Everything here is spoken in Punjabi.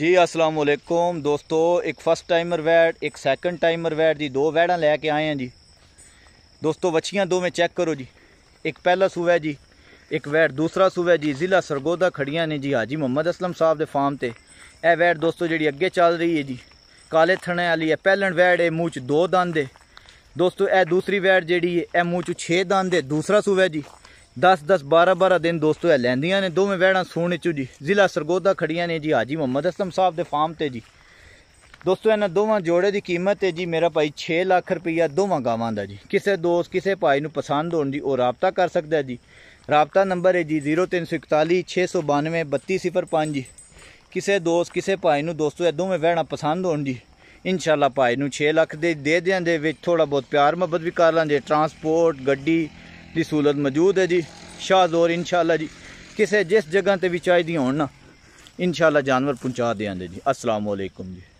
ਜੀ ਅਸਲਾਮ ਵਾਲੇਕੁਮ ਦੋਸਤੋ ਇੱਕ ਫਸਟ ਟਾਈਮਰ ਵੈਡ ਇੱਕ ਸੈਕੰਡ ਟਾਈਮਰ ਵੈਡ ਦੀ ਦੋ ਵੈੜਾਂ ਲੈ ਕੇ ਆਏ ਆ ਜੀ ਦੋਸਤੋ ਵੱਛੀਆਂ ਦੋਵੇਂ ਚੈੱਕ ਕਰੋ ਜੀ ਇੱਕ ਪਹਿਲਾ ਸੂਆ ਜੀ ਇੱਕ ਵੈੜ ਦੂਸਰਾ ਸੂਆ ਜੀ ਜ਼ਿਲ੍ਹਾ ਸਰਗੋਦਾ ਖੜੀਆਂ ਨੇ ਜੀ ਹਾਜੀ ਮੁਹੰਮਦ ਅਸਲਮ ਸਾਹਿਬ ਦੇ ਫਾਰਮ ਤੇ ਇਹ ਵੈੜ ਦੋਸਤੋ ਜਿਹੜੀ ਅੱਗੇ ਚੱਲ ਰਹੀ ਹੈ ਜੀ ਕਾਲੇ ਥਣੇ ਵਾਲੀ ਹੈ ਪਹਿਲਣ ਵੈੜ ਇਹ ਮੂੰਹ 'ਚ ਦੋ ਦੰਦ ਦੇ ਦੋਸਤੋ ਇਹ ਦੂਸਰੀ ਵੈੜ ਜਿਹੜੀ ਹੈ ਇਹ ਮੂੰਹ 'ਚ 6 ਦੰਦ ਦੇ ਦੂਸਰਾ ਸੂਆ ਜੀ 10 10 12 12 ਦਿਨ ਦੋਸਤੋ ਇਹ ਲੈਂਦੀਆਂ ਨੇ ਦੋਵੇਂ ਵਹਿਣਾ ਸੋਹਣੇ ਚੋ ਜੀ ਜ਼ਿਲ੍ਹਾ ਸਰਗੋਦਾ ਖੜੀਆਂ ਨੇ ਜੀ ਹਾਜੀ ਮੁਹੰਮਦ ਅਸਲਮ ਸਾਹਿਬ ਦੇ ਫਾਰਮ ਤੇ ਜੀ ਦੋਸਤੋ ਇਹਨਾਂ ਦੋਵਾਂ ਜੋੜੇ ਦੀ ਕੀਮਤ ਹੈ ਜੀ ਮੇਰਾ ਭਾਈ 6 ਲੱਖ ਰੁਪਈਆ ਦੋਵਾਂ ਗਾਵਾਂ ਦਾ ਜੀ ਕਿਸੇ ਦੋਸਤ ਕਿਸੇ ਭਾਈ ਨੂੰ ਪਸੰਦ ਹੋਣ ਜੀ ਉਹ ਰਾਬਤਾ ਕਰ ਸਕਦਾ ਜੀ ਰਾਬਤਾ ਨੰਬਰ ਹੈ ਜੀ 0341 ਜੀ ਕਿਸੇ ਦੋਸਤ ਕਿਸੇ ਭਾਈ ਨੂੰ ਦੋਸਤੋ ਇਹ ਦੋਵੇਂ ਵਹਿਣਾ ਪਸੰਦ ਹੋਣ ਜੀ ਇਨਸ਼ਾਅੱਲਾ ਭਾਈ ਨੂੰ 6 ਲੱਖ ਦੇ ਦੇ ਦਿਆਂ ਦੇ ਵਿੱਚ ਥੋੜਾ ਬਹੁਤ ਪਿਆਰ ਮੁਹੱਬਤ ਵੀ ਕਰ ਲਾਂਗੇ ਟਰਾਂਸਪੋਰਟ ਗੱਡੀ ਦੀ ਸਹੂਲਤ ਮੌਜੂਦ ਹੈ ਜੀ ਸ਼ਾਹਜ਼ੋਰ ਇਨਸ਼ਾਅੱਲਾ ਜੀ ਕਿਸੇ ਜਿਸ ਜਗ੍ਹਾ ਤੇ ਵੀ ਚਾਹੀਦੀ ਹੋਣ ਨਾ ਇਨਸ਼ਾਅੱਲਾ ਜਾਨਵਰ ਪਹੁੰਚਾ ਆਂਦੇ ਜੀ ਅਸਲਾਮੁਅਲੈਕੁਮ ਜੀ